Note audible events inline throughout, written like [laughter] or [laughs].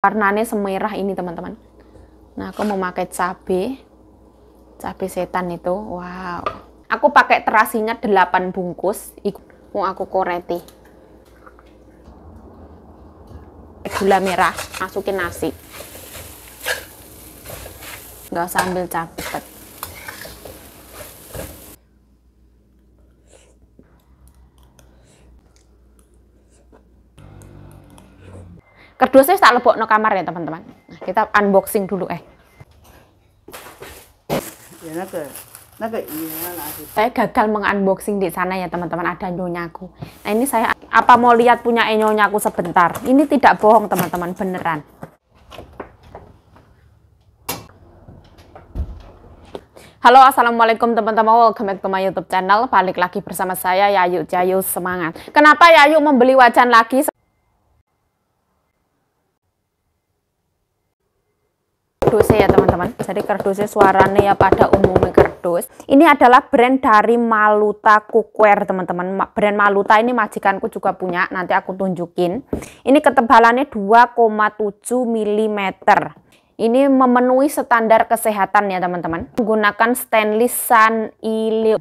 warnanya semerah ini teman-teman nah aku memakai cabai cabai setan itu wow aku pakai terasinya 8 bungkus mau aku koreti gula merah masukin nasi nggak sambil cabai Kedua saya tak lebok no kamar ya teman-teman. Nah, kita unboxing dulu eh. ya iya Saya gagal mengunboxing di sana ya teman-teman ada nyonyaku. Nah ini saya apa mau lihat punya nyonyaku sebentar. Ini tidak bohong teman-teman beneran. Halo assalamualaikum teman-teman welcome back to my youtube channel balik lagi bersama saya Yayu Jayu semangat kenapa Yayu membeli wajan lagi kerdusnya ya teman-teman jadi kerdusnya suaranya ya pada umumnya kerdus ini adalah brand dari Maluta Cookware teman-teman brand Maluta ini majikanku juga punya nanti aku tunjukin ini ketebalannya 2,7 mm ini memenuhi standar kesehatan ya teman-teman menggunakan stainless sun ilio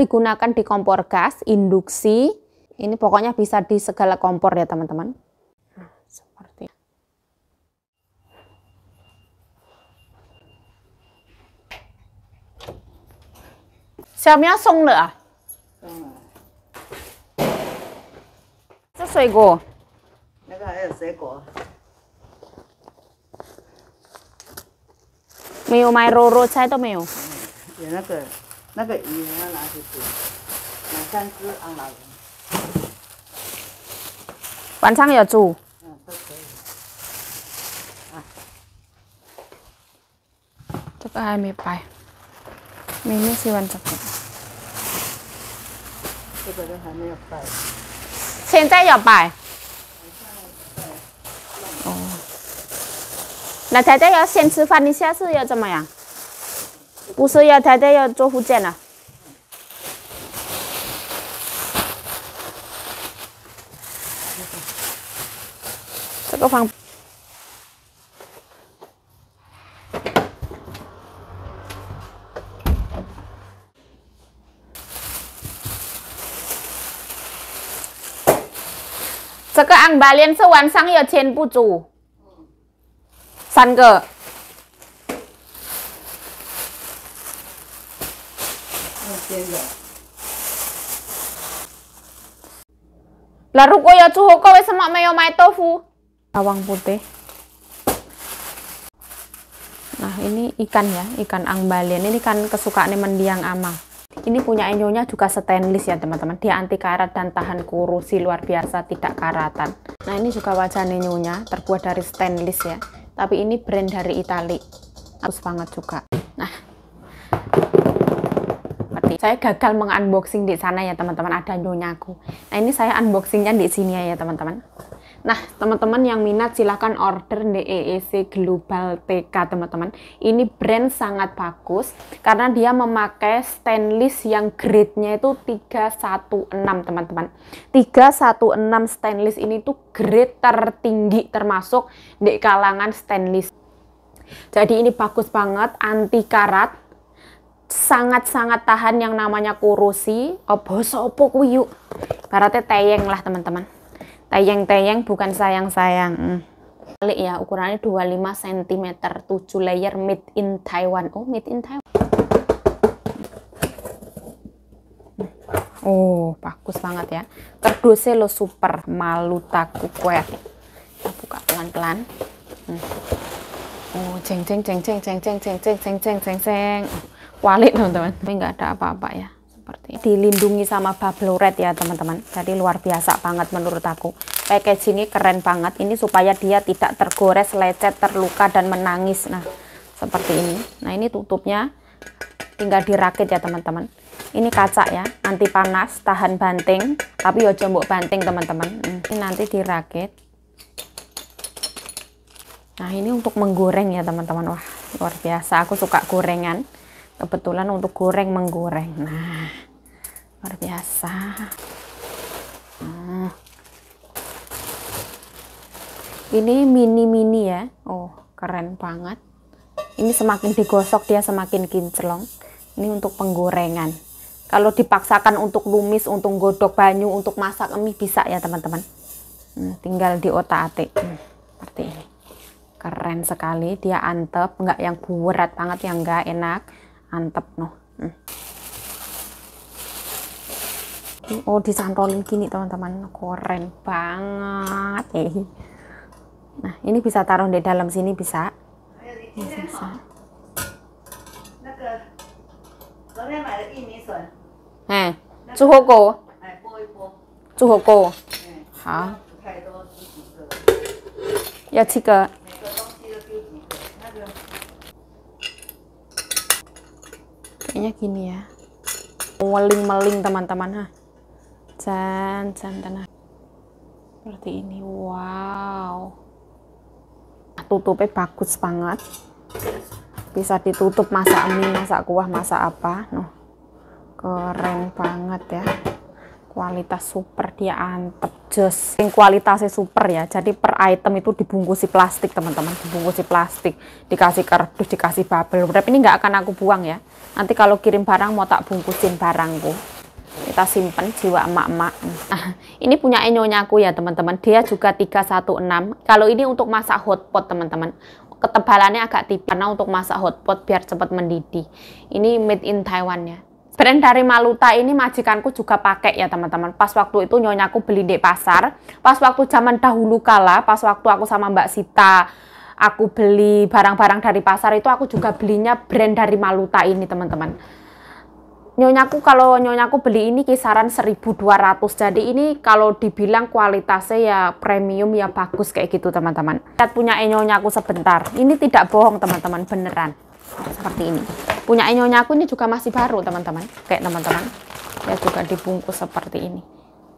digunakan di kompor gas induksi ini pokoknya bisa di segala kompor ya teman-teman 小苗松了。松了。这水果。那个还有水果。没有买肉肉菜都没有。有那个那个鱼要拿去煮，两三只安老人。晚上有煮。嗯，都可以。啊。这个还没摆，明天吃完再。这个人还没有摆，现在要摆。哦，那太太要先吃饭，你下次要怎么样？不是要太太要做附件了？这个房。个昂巴连是晚上要钱不足，三个。Lah ruko ya cuho kowe semak mayo mayo tofu. Bawang putih. Nah, ini ikan ya, ikan angbalian. Ini kan kesukaannya mendiang ama. Ini punya Enyonya juga stainless ya teman-teman. Dia anti karat dan tahan kurusi luar biasa, tidak karatan. Nah ini juga wajan Enyonya terbuat dari stainless ya. Tapi ini brand dari Itali. Harus banget juga. Nah, saya gagal mengunboxing di sana ya teman-teman. Ada nyonyaku aku. Nah ini saya unboxingnya di sini ya teman-teman. Nah, teman-teman yang minat silahkan order DEEC Global TK, teman-teman. Ini brand sangat bagus karena dia memakai stainless yang grade-nya itu 316, teman-teman. 316 stainless ini tuh grade tertinggi termasuk di kalangan stainless. Jadi ini bagus banget, anti karat, sangat-sangat tahan yang namanya korosi. Opo sopo kuyu. Baratnya teyeng lah, teman-teman tayang-tayang bukan sayang-sayang hmm. kali ya ukurannya 25 cm 7 layer made in Taiwan oh made in Taiwan oh bagus banget ya kerdusnya lo super malu taku kue kita buka pelan-pelan hmm. oh ceng ceng ceng ceng ceng ceng ceng ceng ceng ceng ceng walik teman-teman tapi nggak ada apa-apa ya seperti ini. dilindungi sama bubble wrap ya teman-teman jadi luar biasa banget menurut aku packaging ini keren banget ini supaya dia tidak tergores lecet terluka dan menangis nah seperti ini nah ini tutupnya tinggal dirakit ya teman-teman ini kaca ya anti panas tahan banting tapi ya jembok banting teman-teman hmm. ini nanti dirakit nah ini untuk menggoreng ya teman-teman wah luar biasa aku suka gorengan kebetulan untuk goreng menggoreng nah luar biasa nah. ini mini-mini ya oh keren banget ini semakin digosok dia semakin kinclong ini untuk penggorengan kalau dipaksakan untuk lumis untuk godok banyu untuk masak mie bisa ya teman-teman hmm, tinggal di otak-atik hmm, seperti ini keren sekali dia antep enggak yang burat banget yang enggak enak antep noh hmm. oh disantolin gini teman-teman keren banget eh. nah ini bisa taruh di dalam sini bisa ini bisa eh cuhoko cuhoko 好，要七个。Eh. kayaknya gini ya meling-meling teman-teman ha, jan jan tanah seperti ini wow tutupnya bagus banget bisa ditutup masak mie masak kuah masak apa noh keren banget ya kualitas super dia antep just yang kualitasnya super ya jadi per item itu dibungkusi plastik teman-teman dibungkusi plastik dikasih kardus dikasih bubble wrap ini nggak akan aku buang ya nanti kalau kirim barang mau tak bungkusin barangku kita simpen jiwa emak-emak nah, ini punya enyonya aku ya teman-teman dia juga 316 kalau ini untuk masak hotpot teman-teman ketebalannya agak tipis karena untuk masak hotpot biar cepat mendidih ini made in Taiwan ya brand dari Maluta ini majikanku juga pakai ya teman-teman. Pas waktu itu nyonyaku beli di pasar. Pas waktu zaman dahulu kala, pas waktu aku sama Mbak Sita, aku beli barang-barang dari pasar itu aku juga belinya brand dari Maluta ini teman-teman. Nyonyaku kalau nyonyaku beli ini kisaran 1200 jadi ini kalau dibilang kualitasnya ya premium ya bagus kayak gitu teman-teman lihat punya nyonyaku sebentar ini tidak bohong teman-teman beneran seperti ini punya nyonya aku ini juga masih baru teman-teman kayak teman-teman ya juga dibungkus seperti ini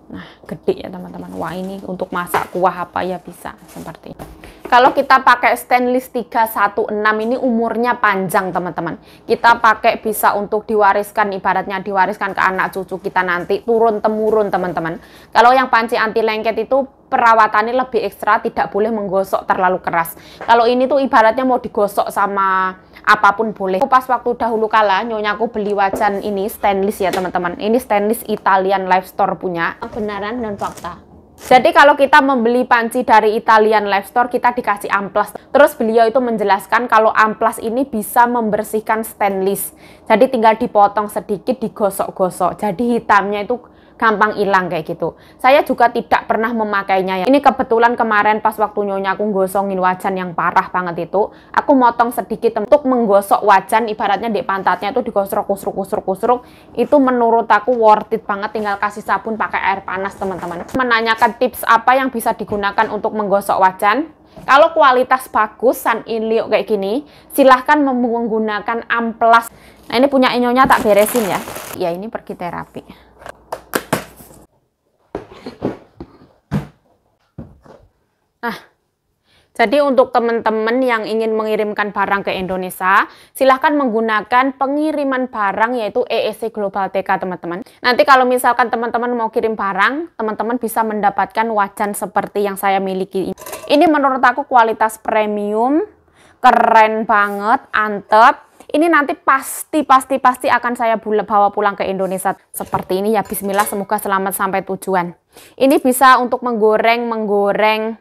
nah gede ya teman-teman wah ini untuk masak kuah apa ya bisa seperti ini kalau kita pakai stainless 316 ini umurnya panjang teman-teman kita pakai bisa untuk diwariskan ibaratnya diwariskan ke anak cucu kita nanti turun temurun teman-teman kalau yang panci anti lengket itu perawatannya lebih ekstra, tidak boleh menggosok terlalu keras. Kalau ini tuh ibaratnya mau digosok sama apapun boleh. Pas waktu dahulu kala nyonya aku beli wajan ini stainless ya teman-teman. Ini stainless Italian Life Store punya. Kebenaran dan fakta. Jadi kalau kita membeli panci dari Italian Life Store, kita dikasih amplas. Terus beliau itu menjelaskan kalau amplas ini bisa membersihkan stainless. Jadi tinggal dipotong sedikit, digosok-gosok. Jadi hitamnya itu gampang hilang kayak gitu. Saya juga tidak pernah memakainya ya. Ini kebetulan kemarin pas waktu nyonya aku gosongin wajan yang parah banget itu, aku motong sedikit untuk menggosok wajan ibaratnya di pantatnya itu digosrok kusruk kusruk kusruk itu menurut aku worth it banget tinggal kasih sabun pakai air panas teman-teman. Menanyakan tips apa yang bisa digunakan untuk menggosok wajan? Kalau kualitas bagus, San ini kayak gini, silahkan menggunakan amplas. Nah ini punya Inyonya tak beresin ya. Ya ini pergi terapi. Jadi untuk teman-teman yang ingin mengirimkan barang ke Indonesia, silahkan menggunakan pengiriman barang yaitu EEC Global TK teman-teman. Nanti kalau misalkan teman-teman mau kirim barang, teman-teman bisa mendapatkan wajan seperti yang saya miliki. Ini menurut aku kualitas premium, keren banget, antep. Ini nanti pasti, pasti, pasti akan saya bawa pulang ke Indonesia. Seperti ini ya, bismillah semoga selamat sampai tujuan. Ini bisa untuk menggoreng, menggoreng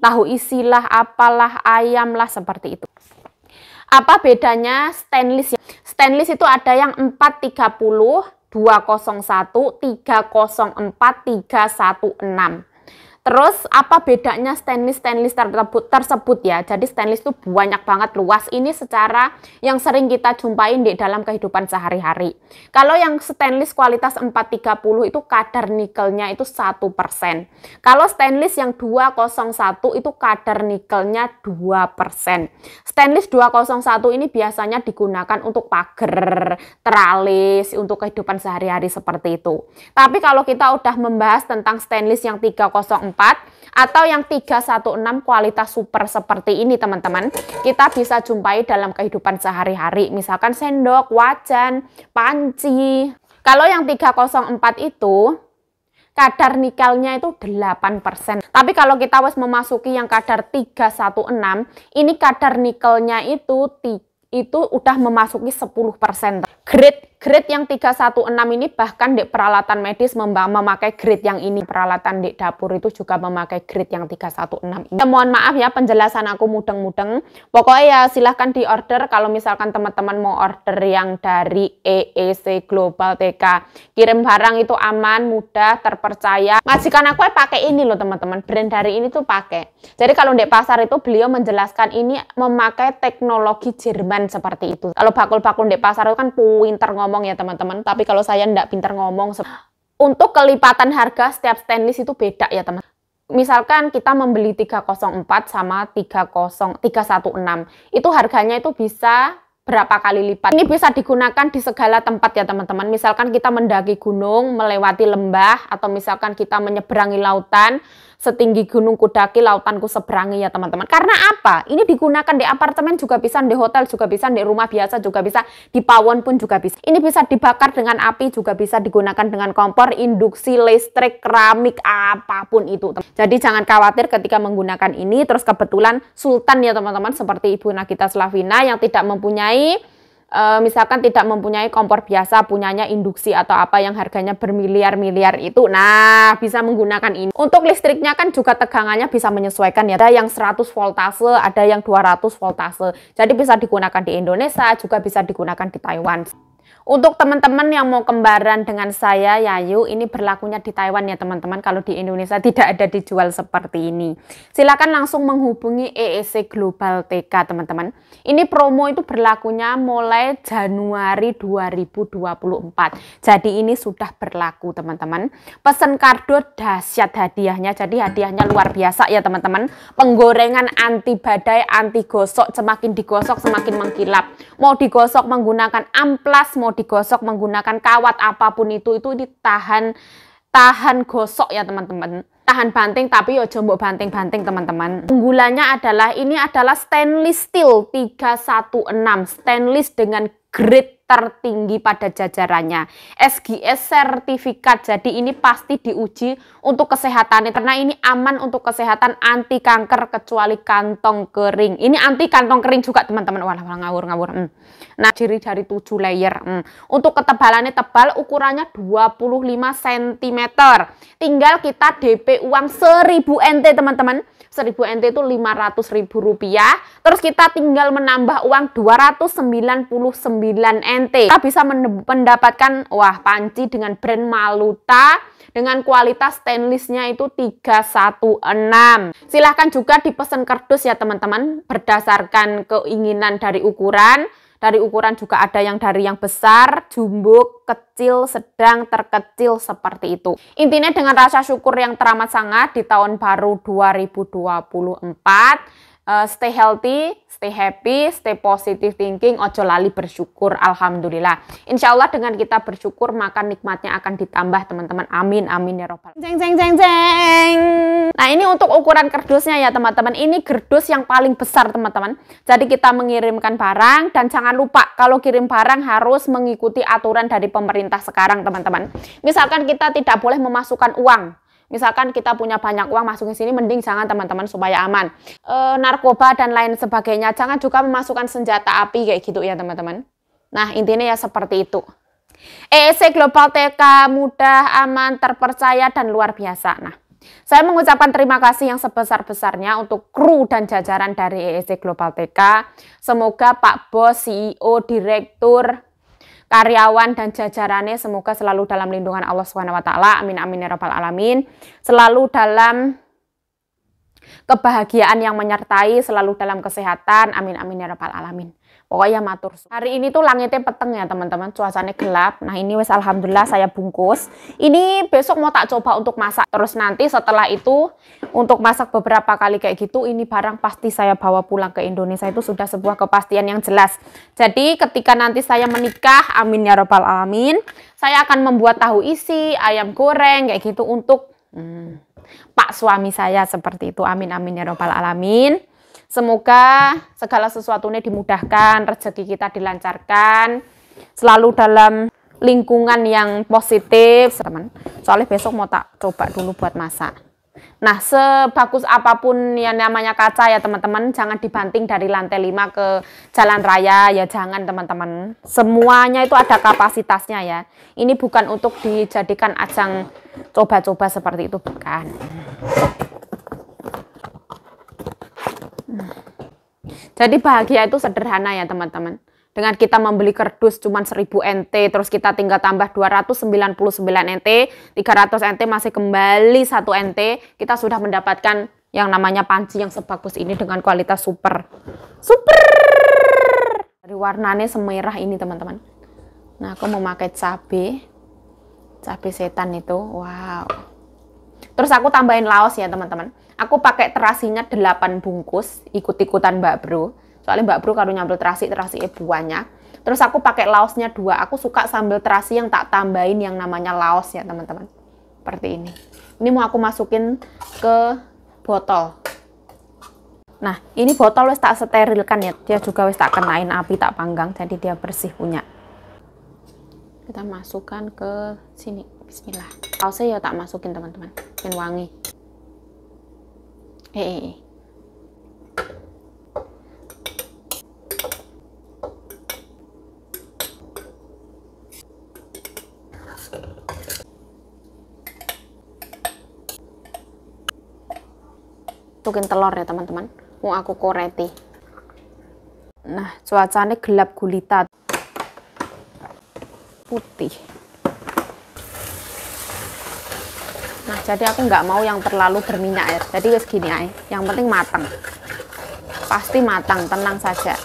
tahu isilah, apalah, ayamlah seperti itu. Apa bedanya stainless? Stainless itu ada yang 430, 201, 304, 316. Terus apa bedanya stainless stainless tersebut, tersebut ya? Jadi stainless itu banyak banget luas. Ini secara yang sering kita jumpai di dalam kehidupan sehari-hari. Kalau yang stainless kualitas 430 itu kadar nikelnya itu 1%. Kalau stainless yang 201 itu kadar nikelnya 2%. Stainless 201 ini biasanya digunakan untuk pagar, teralis, untuk kehidupan sehari-hari seperti itu. Tapi kalau kita udah membahas tentang stainless yang 304 atau yang 316 kualitas super seperti ini teman-teman kita bisa jumpai dalam kehidupan sehari-hari misalkan sendok, wajan, panci kalau yang 304 itu kadar nikelnya itu 8%. Tapi kalau kita harus memasuki yang kadar 316, ini kadar nikelnya itu itu udah memasuki 10%. Grade Grade yang 316 ini bahkan di peralatan medis memakai grade yang ini. Peralatan di dapur itu juga memakai grade yang 316 ini. Ya, mohon maaf ya penjelasan aku mudeng-mudeng. Pokoknya ya silahkan di order kalau misalkan teman-teman mau order yang dari EEC Global TK. Kirim barang itu aman, mudah, terpercaya. Majikan aku pakai ini loh teman-teman. Brand dari ini tuh pakai. Jadi kalau di pasar itu beliau menjelaskan ini memakai teknologi Jerman seperti itu. Kalau bakul-bakul di pasar itu kan pinter ngomong ngomong ya teman-teman, tapi kalau saya ndak pintar ngomong. Untuk kelipatan harga setiap stainless itu beda ya teman. Misalkan kita membeli 304 sama 30 316, itu harganya itu bisa berapa kali lipat. Ini bisa digunakan di segala tempat ya teman-teman. Misalkan kita mendaki gunung, melewati lembah, atau misalkan kita menyeberangi lautan, setinggi gunung kudaki lautan ku seberangi ya teman-teman. Karena apa? Ini digunakan di apartemen juga bisa, di hotel juga bisa, di rumah biasa juga bisa, di pawon pun juga bisa. Ini bisa dibakar dengan api juga bisa digunakan dengan kompor, induksi, listrik, keramik, apapun itu. Teman. Jadi jangan khawatir ketika menggunakan ini. Terus kebetulan Sultan ya teman-teman seperti Ibu nakita Slavina yang tidak mempunyai e, misalkan tidak mempunyai kompor biasa, punyanya induksi atau apa yang harganya bermiliar-miliar itu. Nah, bisa menggunakan ini. Untuk listriknya kan juga tegangannya bisa menyesuaikan ya. Ada yang 100 voltase, ada yang 200 voltase. Jadi bisa digunakan di Indonesia, juga bisa digunakan di Taiwan. Untuk teman-teman yang mau kembaran dengan saya Yayu, ini berlakunya di Taiwan ya teman-teman. Kalau di Indonesia [laughs] tidak ada dijual seperti ini. Silakan langsung menghubungi EEC Global TK teman-teman. Ini promo itu berlakunya mulai Januari 2024. Jadi ini sudah berlaku teman-teman. Pesan kardus dahsyat hadiahnya. Jadi hadiahnya luar biasa ya teman-teman. Penggorengan anti badai, anti gosok, semakin digosok semakin mengkilap. Mau digosok menggunakan amplas, mau digosok menggunakan kawat apapun itu itu ditahan tahan gosok ya teman-teman tahan banting tapi yo ya jombok banting-banting teman-teman unggulannya adalah ini adalah stainless steel 316 stainless dengan grade tertinggi pada jajarannya. SGS sertifikat, jadi ini pasti diuji untuk kesehatan karena ini aman untuk kesehatan anti kanker kecuali kantong kering. Ini anti kantong kering juga teman-teman. Wah, wah ngawur-ngawur. Hmm. Nah, ciri dari 7 layer. Hmm. Untuk ketebalannya tebal, ukurannya 25 cm. Tinggal kita DP uang 1000 NT teman-teman. 1000 NT itu 500 ribu rupiah. Terus kita tinggal menambah uang 299 NT. Kita bisa mendapatkan wah panci dengan brand Maluta dengan kualitas stainlessnya itu 316. Silahkan juga dipesan kardus ya teman-teman berdasarkan keinginan dari ukuran. Dari ukuran juga ada yang dari yang besar, jumbo, kecil, sedang, terkecil seperti itu. Intinya dengan rasa syukur yang teramat sangat di tahun baru 2024 eh, stay healthy, stay happy, stay positive thinking, ojo lali bersyukur, alhamdulillah. Insya Allah dengan kita bersyukur maka nikmatnya akan ditambah teman-teman. Amin, amin ya robbal. Ceng, ceng, ceng, ceng. Nah ini untuk ukuran kerdusnya ya teman-teman. Ini kerdus yang paling besar teman-teman. Jadi kita mengirimkan barang dan jangan lupa kalau kirim barang harus mengikuti aturan dari pemerintah sekarang teman-teman. Misalkan kita tidak boleh memasukkan uang. Misalkan kita punya banyak uang masuk ke sini, mending jangan teman-teman supaya aman. E, narkoba dan lain sebagainya, jangan juga memasukkan senjata api kayak gitu ya teman-teman. Nah intinya ya seperti itu. EEC Global TK mudah, aman, terpercaya, dan luar biasa. Nah, saya mengucapkan terima kasih yang sebesar-besarnya untuk kru dan jajaran dari EEC Global TK. Semoga Pak Bos, CEO, Direktur, karyawan dan jajarannya semoga selalu dalam lindungan Allah Swt. Amin amin ya rabbal alamin. Selalu dalam kebahagiaan yang menyertai selalu dalam kesehatan. Amin amin ya rabbal alamin. Pokoknya matur. Hari ini tuh langitnya peteng ya teman-teman, cuacanya gelap. Nah ini wes alhamdulillah saya bungkus. Ini besok mau tak coba untuk masak. Terus nanti setelah itu untuk masak beberapa kali kayak gitu, ini barang pasti saya bawa pulang ke Indonesia itu sudah sebuah kepastian yang jelas. Jadi ketika nanti saya menikah, amin ya rabbal alamin, saya akan membuat tahu isi, ayam goreng kayak gitu untuk hmm, Pak suami saya seperti itu. Amin amin ya robbal alamin. Semoga segala sesuatunya dimudahkan, rezeki kita dilancarkan, selalu dalam lingkungan yang positif, teman. Soalnya besok mau tak coba dulu buat masak. Nah, sebagus apapun yang namanya kaca ya teman-teman, jangan dibanting dari lantai 5 ke jalan raya ya jangan teman-teman. Semuanya itu ada kapasitasnya ya. Ini bukan untuk dijadikan ajang coba-coba seperti itu, bukan. Hmm. Jadi bahagia itu sederhana ya teman-teman dengan kita membeli kerdus cuma 1000 NT terus kita tinggal tambah 299 NT 300 NT masih kembali 1 NT kita sudah mendapatkan yang namanya panci yang sebagus ini dengan kualitas super super dari warnanya semerah ini teman-teman nah aku mau pakai cabai cabai setan itu wow terus aku tambahin laos ya teman-teman aku pakai terasinya 8 bungkus ikut-ikutan mbak bro soalnya Mbak Bro kalau nyambel terasi terasi banyak terus aku pakai laosnya dua aku suka sambal terasi yang tak tambahin yang namanya laos ya teman-teman seperti ini ini mau aku masukin ke botol Nah, ini botol wes tak sterilkan ya. Dia juga wes tak kenain api, tak panggang. Jadi dia bersih punya. Kita masukkan ke sini. Bismillah. saya ya tak masukin teman-teman. yang wangi. Eh, eh, eh. masukin telur ya teman-teman mau aku koreti nah cuacanya gelap gulita putih nah jadi aku nggak mau yang terlalu berminyak ya jadi wes gini aja yang penting matang pasti matang tenang saja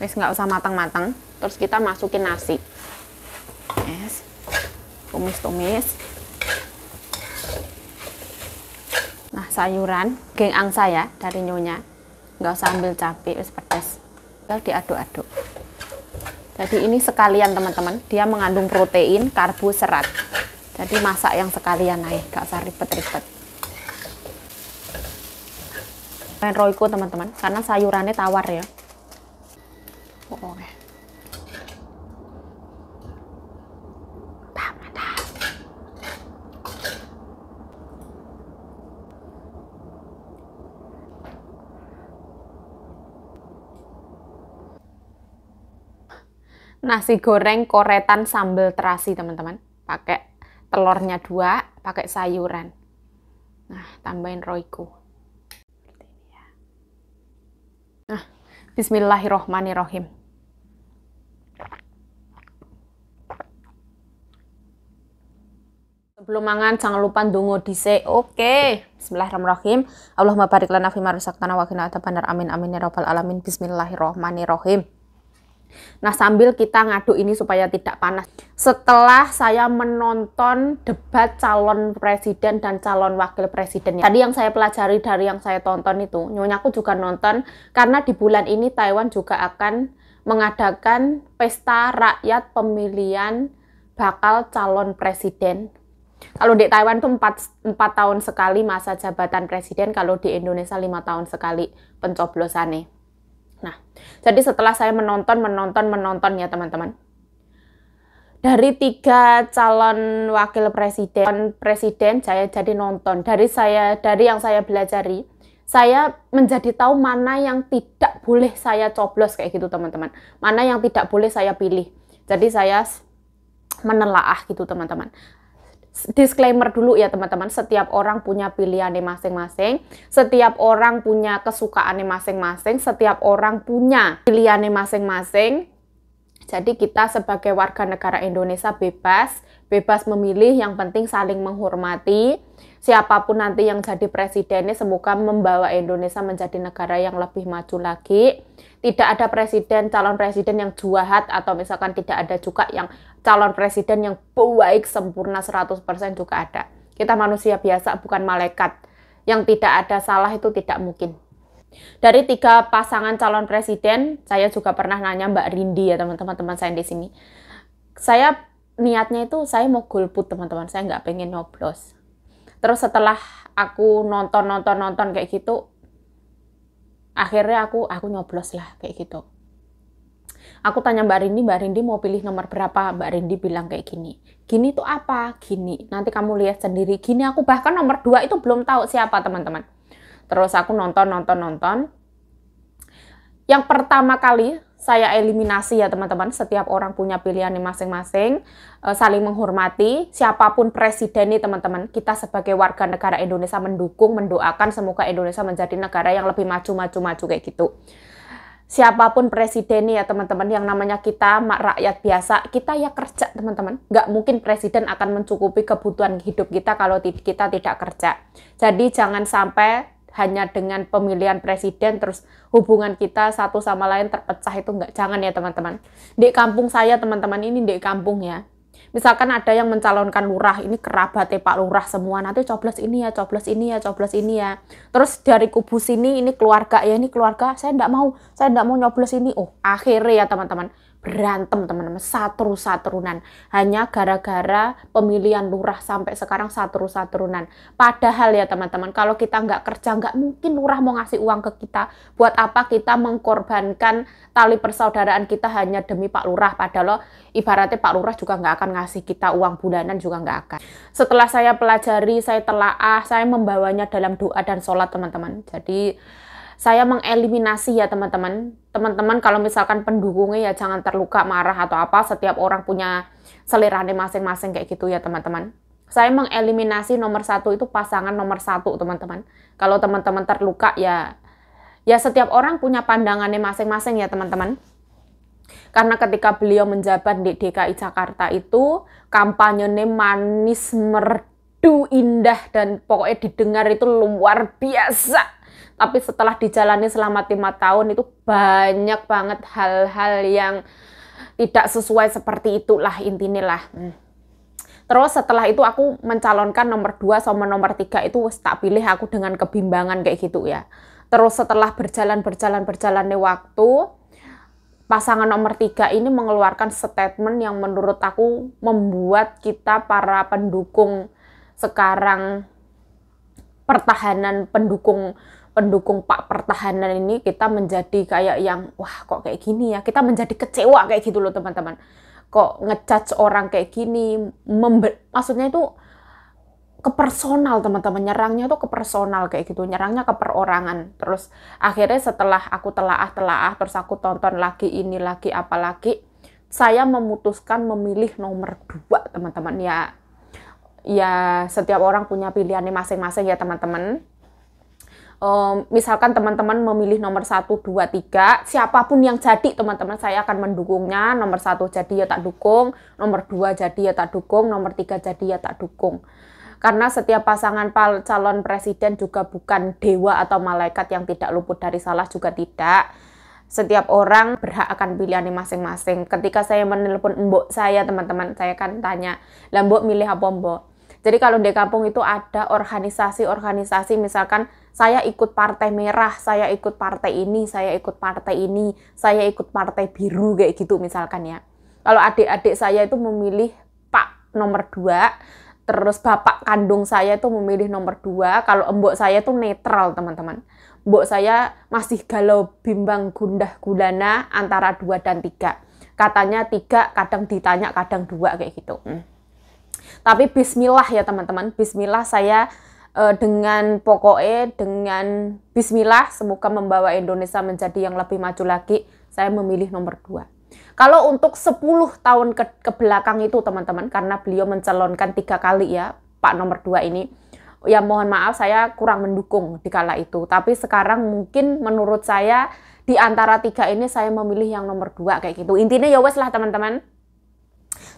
wes nggak usah matang-matang terus kita masukin nasi Es, tumis-tumis sayuran, geng angsa ya dari nyonya. Nggak usah ambil cabai, wis pedes. Lalu diaduk-aduk. Jadi ini sekalian teman-teman, dia mengandung protein, karbo, serat. Jadi masak yang sekalian naik, gak usah ribet-ribet. Main teman-teman, karena sayurannya tawar ya. nasi goreng koretan sambal terasi teman-teman pakai telurnya dua pakai sayuran nah tambahin roiku nah Bismillahirrohmanirrohim Sebelum mangan jangan lupa dungo dice Oke. Okay. Bismillahirrahmanirrahim. Allahumma barik lana fi ma wa qina adzabannar. Amin amin ya rabbal alamin. Bismillahirrahmanirrahim. Nah, sambil kita ngaduk ini supaya tidak panas. Setelah saya menonton debat calon presiden dan calon wakil presiden. Tadi yang saya pelajari dari yang saya tonton itu, nyonyaku juga nonton karena di bulan ini Taiwan juga akan mengadakan pesta rakyat pemilihan bakal calon presiden. Kalau di Taiwan itu 4, 4 tahun sekali masa jabatan presiden, kalau di Indonesia 5 tahun sekali pencoblosannya. Nah, jadi setelah saya menonton, menonton, menonton ya teman-teman. Dari tiga calon wakil presiden, presiden saya jadi nonton. Dari saya, dari yang saya belajari, saya menjadi tahu mana yang tidak boleh saya coblos kayak gitu teman-teman. Mana yang tidak boleh saya pilih. Jadi saya menelaah gitu teman-teman disclaimer dulu ya teman-teman, setiap orang punya pilihan masing-masing, setiap orang punya kesukaan masing-masing, setiap orang punya pilihan masing-masing. Jadi kita sebagai warga negara Indonesia bebas, bebas memilih, yang penting saling menghormati siapapun nanti yang jadi presidennya semoga membawa Indonesia menjadi negara yang lebih maju lagi. Tidak ada presiden, calon presiden yang juahat atau misalkan tidak ada juga yang calon presiden yang baik sempurna 100% juga ada. Kita manusia biasa bukan malaikat. Yang tidak ada salah itu tidak mungkin. Dari tiga pasangan calon presiden, saya juga pernah nanya Mbak Rindi ya teman-teman teman saya di sini. Saya niatnya itu saya mau golput teman-teman, saya nggak pengen nyoblos terus setelah aku nonton nonton nonton kayak gitu akhirnya aku aku nyoblos lah kayak gitu aku tanya Mbak Rindi, Mbak Rindi mau pilih nomor berapa? Mbak Rindi bilang kayak gini. Gini tuh apa? Gini. Nanti kamu lihat sendiri. Gini aku bahkan nomor dua itu belum tahu siapa teman-teman. Terus aku nonton, nonton, nonton. Yang pertama kali saya eliminasi ya teman-teman, setiap orang punya pilihannya masing-masing, e, saling menghormati, siapapun presiden nih teman-teman, kita sebagai warga negara Indonesia mendukung, mendoakan semoga Indonesia menjadi negara yang lebih maju-maju-maju kayak gitu. Siapapun presiden nih ya teman-teman, yang namanya kita rakyat biasa, kita ya kerja teman-teman. Nggak mungkin presiden akan mencukupi kebutuhan hidup kita kalau kita tidak kerja. Jadi jangan sampai hanya dengan pemilihan presiden terus hubungan kita satu sama lain terpecah itu nggak jangan ya teman-teman di kampung saya teman-teman ini di kampung ya misalkan ada yang mencalonkan lurah ini kerabat Pak Lurah semua nanti coblos ini ya coblos ini ya coblos ini ya terus dari kubu sini ini keluarga ya ini keluarga saya nggak mau saya nggak mau nyoblos ini oh akhirnya ya teman-teman berantem teman-teman satru satrunan hanya gara-gara pemilihan lurah sampai sekarang satru satrunan padahal ya teman-teman kalau kita nggak kerja nggak mungkin lurah mau ngasih uang ke kita buat apa kita mengkorbankan tali persaudaraan kita hanya demi pak lurah padahal ibaratnya pak lurah juga nggak akan ngasih kita uang bulanan juga nggak akan setelah saya pelajari saya telaah saya membawanya dalam doa dan sholat teman-teman jadi saya mengeliminasi ya teman-teman. Teman-teman kalau misalkan pendukungnya ya jangan terluka marah atau apa, setiap orang punya selera masing-masing kayak gitu ya teman-teman. Saya mengeliminasi nomor satu itu pasangan nomor satu teman-teman. Kalau teman-teman terluka ya ya setiap orang punya pandangannya masing-masing ya teman-teman. Karena ketika beliau menjabat di DKI Jakarta itu kampanyenya manis merdu indah dan pokoknya didengar itu luar biasa tapi setelah dijalani selama lima tahun itu banyak banget hal-hal yang tidak sesuai seperti itulah intinilah hmm. terus setelah itu aku mencalonkan nomor dua sama nomor tiga itu tak pilih aku dengan kebimbangan kayak gitu ya terus setelah berjalan berjalan berjalannya waktu pasangan nomor tiga ini mengeluarkan statement yang menurut aku membuat kita para pendukung sekarang pertahanan pendukung pendukung Pak Pertahanan ini kita menjadi kayak yang wah kok kayak gini ya kita menjadi kecewa kayak gitu loh teman-teman kok ngejudge orang kayak gini maksudnya itu ke personal teman-teman nyerangnya tuh ke personal kayak gitu nyerangnya ke perorangan terus akhirnya setelah aku telaah telaah terus aku tonton lagi ini lagi apalagi saya memutuskan memilih nomor dua teman-teman ya ya setiap orang punya pilihannya masing-masing ya teman-teman um, misalkan teman-teman memilih nomor 1, 2, 3, siapapun yang jadi teman-teman saya akan mendukungnya, nomor 1 jadi ya tak dukung, nomor 2 jadi ya tak dukung, nomor 3 jadi ya tak dukung. Karena setiap pasangan calon presiden juga bukan dewa atau malaikat yang tidak luput dari salah juga tidak setiap orang berhak akan pilihannya masing-masing. Ketika saya menelpon mbok saya, teman-teman, saya kan tanya, lah mbok milih apa mbok? Jadi kalau di kampung itu ada organisasi-organisasi misalkan saya ikut partai merah, saya ikut partai ini, saya ikut partai ini, saya ikut partai biru kayak gitu misalkan ya. Kalau adik-adik saya itu memilih Pak nomor dua, terus bapak kandung saya itu memilih nomor dua. kalau embok saya itu netral teman-teman. Mbok saya masih galau bimbang gundah gulana antara dua dan tiga. Katanya tiga, kadang ditanya, kadang dua kayak gitu. Hmm. Tapi bismillah ya teman-teman, bismillah saya uh, dengan pokoknya dengan bismillah semoga membawa Indonesia menjadi yang lebih maju lagi saya memilih nomor dua. kalau untuk 10 tahun ke, ke itu teman-teman karena beliau mencalonkan tiga kali ya Pak nomor dua ini ya mohon maaf saya kurang mendukung di kala itu tapi sekarang mungkin menurut saya di antara tiga ini saya memilih yang nomor dua kayak gitu intinya ya wes lah teman-teman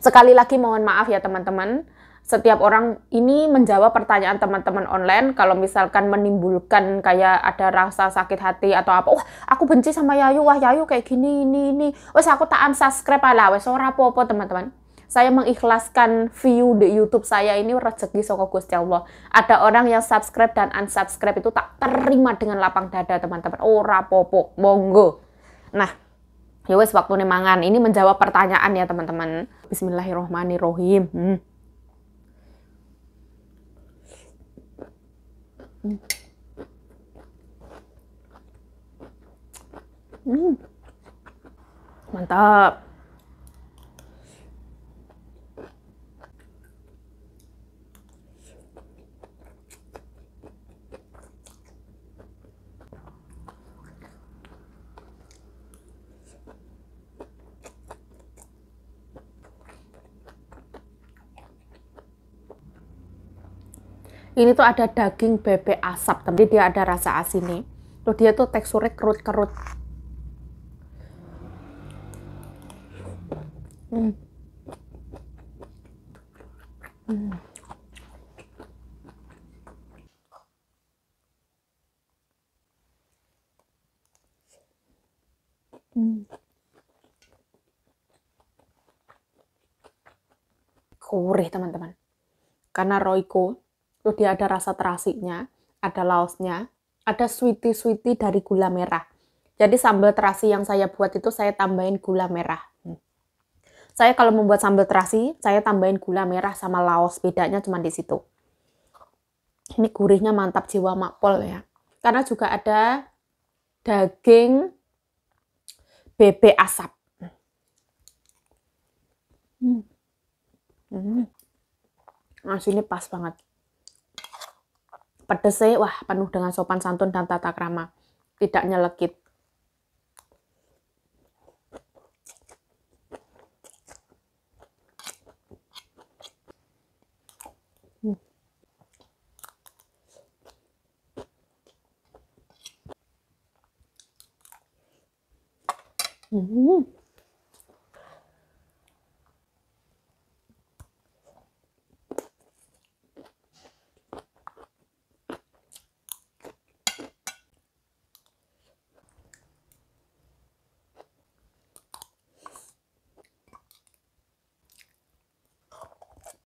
sekali lagi mohon maaf ya teman-teman setiap orang ini menjawab pertanyaan teman-teman online kalau misalkan menimbulkan kayak ada rasa sakit hati atau apa oh aku benci sama Yayu wah Yayu kayak gini ini ini wes aku tak unsubscribe lah wes ora popo teman-teman saya mengikhlaskan view di YouTube saya ini rezeki soko Gusti Allah. Ada orang yang subscribe dan unsubscribe itu tak terima dengan lapang dada, teman-teman. Ora popo, monggo. Nah, ya wes waktu mangan. Ini menjawab pertanyaan ya, teman-teman. Bismillahirrohmanirrohim. Hmm. Hmm. Hmm. Mantap. ini tuh ada daging bebek asap tapi dia ada rasa asin nih tuh dia tuh teksturnya kerut-kerut hmm. Hmm. Hmm. Gurih teman-teman. Karena Royco tuh dia ada rasa terasinya, ada laosnya, ada sweety sweety dari gula merah. Jadi sambal terasi yang saya buat itu saya tambahin gula merah. Hmm. Saya kalau membuat sambal terasi, saya tambahin gula merah sama laos, bedanya cuma di situ. Ini gurihnya mantap jiwa makpol ya. Karena juga ada daging bebek asap. Hmm. Hmm. Nah, ini pas banget pedesnya wah penuh dengan sopan santun dan tata krama. Tidak nyelekit. Mm-hmm.